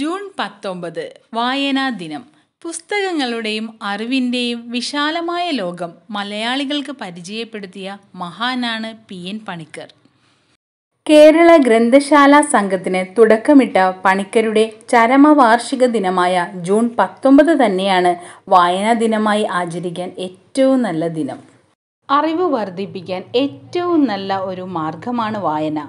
June പത്തൊമ്പത് വായനാ ദിനം പുസ്തകങ്ങളുടെയും അറിവിൻ്റെയും വിശാലമായ ലോകം മലയാളികൾക്ക് പരിചയപ്പെടുത്തിയ മഹാനാണ് പി എൻ പണിക്കർ കേരള ഗ്രന്ഥശാല സംഘത്തിന് തുടക്കമിട്ട പണിക്കരുടെ ചരമവാർഷിക ദിനമായ ജൂൺ പത്തൊമ്പത് തന്നെയാണ് വായനാ ദിനമായി ആചരിക്കാൻ ഏറ്റവും നല്ല ദിനം അറിവ് വർദ്ധിപ്പിക്കാൻ ഏറ്റവും നല്ല ഒരു മാർഗമാണ് വായന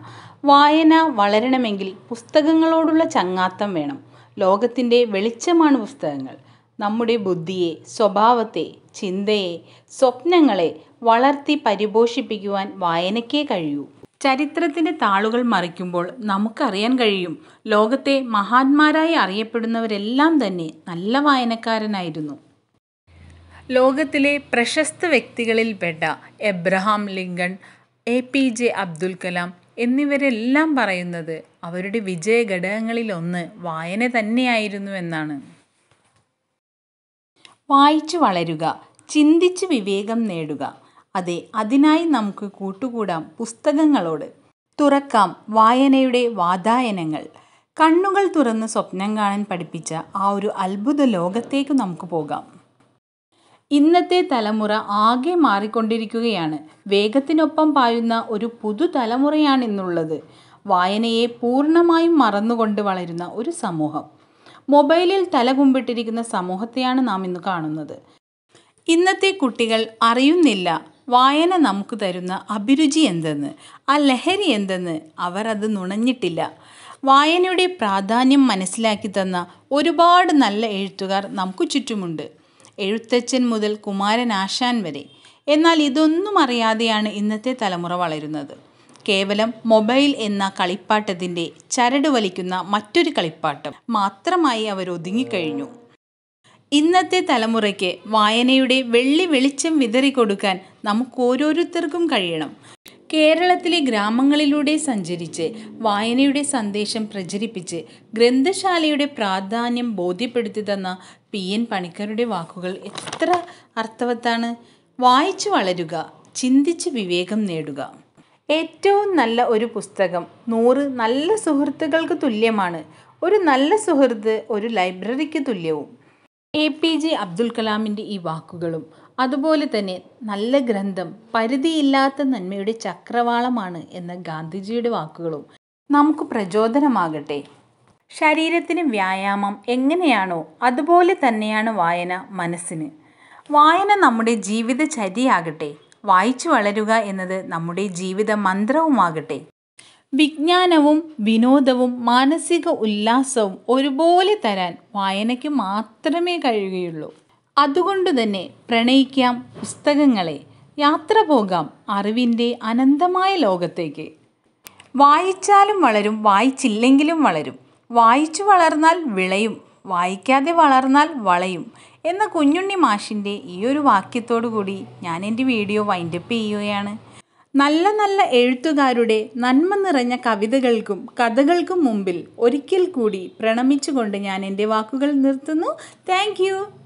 വായന വളരണമെങ്കിൽ പുസ്തകങ്ങളോടുള്ള ചങ്ങാത്തം വേണം ലോകത്തിൻ്റെ വെളിച്ചമാണ് പുസ്തകങ്ങൾ നമ്മുടെ ബുദ്ധിയെ സ്വഭാവത്തെ ചിന്തയെ സ്വപ്നങ്ങളെ വളർത്തി പരിപോഷിപ്പിക്കുവാൻ വായനക്കേ കഴിയൂ ചരിത്രത്തിൻ്റെ താളുകൾ മറിക്കുമ്പോൾ നമുക്കറിയാൻ കഴിയും ലോകത്തെ മഹാന്മാരായി അറിയപ്പെടുന്നവരെല്ലാം തന്നെ നല്ല വായനക്കാരനായിരുന്നു ലോകത്തിലെ പ്രശസ്ത വ്യക്തികളിൽപ്പെട്ട Abraham Lincoln A P J Abdul Kalam എന്നിവരെല്ലാം പറയുന്നത് അവരുടെ വിജയ ഘടകങ്ങളിലൊന്ന് വായന തന്നെയായിരുന്നു എന്നാണ് വായിച്ചു വളരുക ചിന്തിച്ച് വിവേകം നേടുക അതെ അതിനായി നമുക്ക് കൂട്ടുകൂടാം പുസ്തകങ്ങളോട് തുറക്കാം വായനയുടെ വാതായനങ്ങൾ കണ്ണുകൾ തുറന്ന് സ്വപ്നം കാണാൻ പഠിപ്പിച്ച ആ ഒരു അത്ഭുത ലോകത്തേക്ക് നമുക്ക് പോകാം ഇന്നത്തെ തലമുറ ആകെ മാറിക്കൊണ്ടിരിക്കുകയാണ് വേഗത്തിനൊപ്പം പായുന്ന ഒരു പുതുതലമുറയാണിന്നുള്ളത് വായനയെ പൂർണ്ണമായും മറന്നുകൊണ്ട് വളരുന്ന ഒരു സമൂഹം മൊബൈലിൽ തലകുമ്പിട്ടിരിക്കുന്ന സമൂഹത്തെയാണ് നാം ഇന്ന് കാണുന്നത് ഇന്നത്തെ കുട്ടികൾ അറിയുന്നില്ല വായന നമുക്ക് തരുന്ന അഭിരുചി എന്തെന്ന് ആ ലഹരി എന്തെന്ന് അവർ അത് നുണഞ്ഞിട്ടില്ല വായനയുടെ പ്രാധാന്യം മനസ്സിലാക്കി തന്ന ഒരുപാട് നല്ല എഴുത്തുകാർ നമുക്ക് ചുറ്റുമുണ്ട് എഴുത്തച്ഛൻ മുതൽ കുമാരൻ ആശാൻ വരെ എന്നാൽ ഇതൊന്നും അറിയാതെയാണ് ഇന്നത്തെ തലമുറ വളരുന്നത് കേവലം മൊബൈൽ എന്ന കളിപ്പാട്ടത്തിൻ്റെ ചരട് വലിക്കുന്ന മറ്റൊരു കളിപ്പാട്ടം മാത്രമായി അവർ ഒതുങ്ങിക്കഴിഞ്ഞു ഇന്നത്തെ തലമുറയ്ക്ക് വായനയുടെ വെള്ളി വെളിച്ചം വിതറിക്കൊടുക്കാൻ നമുക്ക് ഓരോരുത്തർക്കും കഴിയണം കേരളത്തിലെ ഗ്രാമങ്ങളിലൂടെ സഞ്ചരിച്ച് വായനയുടെ സന്ദേശം പ്രചരിപ്പിച്ച് ഗ്രന്ഥശാലയുടെ പ്രാധാന്യം ബോധ്യപ്പെടുത്തി തന്ന പി എൻ പണിക്കരുടെ വാക്കുകൾ എത്ര അർത്ഥവത്താണ് വായിച്ചു വളരുക ചിന്തിച്ച് വിവേകം നേടുക ഏറ്റവും നല്ല ഒരു പുസ്തകം നൂറ് നല്ല സുഹൃത്തുക്കൾക്ക് തുല്യമാണ് ഒരു നല്ല സുഹൃത്ത് ഒരു ലൈബ്രറിക്ക് തുല്യവും എ പി ജെ അബ്ദുൽ കലാമിൻ്റെ ഈ വാക്കുകളും അതുപോലെ തന്നെ നല്ല ഗ്രന്ഥം പരിധിയില്ലാത്ത നന്മയുടെ ചക്രവാളമാണ് എന്ന ഗാന്ധിജിയുടെ വാക്കുകളും നമുക്ക് പ്രചോദനമാകട്ടെ ശരീരത്തിന് വ്യായാമം എങ്ങനെയാണോ അതുപോലെ തന്നെയാണ് വായന മനസ്സിന് വായന നമ്മുടെ ജീവിതചര്യയാകട്ടെ വായിച്ചു വളരുക എന്നത് നമ്മുടെ ജീവിത മന്ത്രവുമാകട്ടെ വിജ്ഞാനവും വിനോദവും മാനസിക ഉല്ലാസവും ഒരുപോലെ തരാൻ വായനയ്ക്ക് മാത്രമേ കഴിയുകയുള്ളൂ അതുകൊണ്ട് തന്നെ പ്രണയിക്കാം പുസ്തകങ്ങളെ യാത്ര പോകാം അറിവിൻ്റെ അനന്തമായ ലോകത്തേക്ക് വായിച്ചാലും വളരും വായിച്ചില്ലെങ്കിലും വളരും വായിച്ചു വളർന്നാൽ വിളയും വായിക്കാതെ വളർന്നാൽ വളയും എന്ന കുഞ്ഞുണ്ണി മാഷിൻ്റെ ഈ ഒരു വാക്യത്തോടു കൂടി ഞാൻ എൻ്റെ വീഡിയോ വൈൻഡപ്പ് ചെയ്യുകയാണ് നല്ല നല്ല എഴുത്തുകാരുടെ നന്മ നിറഞ്ഞ കവിതകൾക്കും കഥകൾക്കും മുമ്പിൽ ഒരിക്കൽ കൂടി പ്രണമിച്ചുകൊണ്ട് ഞാൻ എൻ്റെ വാക്കുകൾ നിർത്തുന്നു താങ്ക്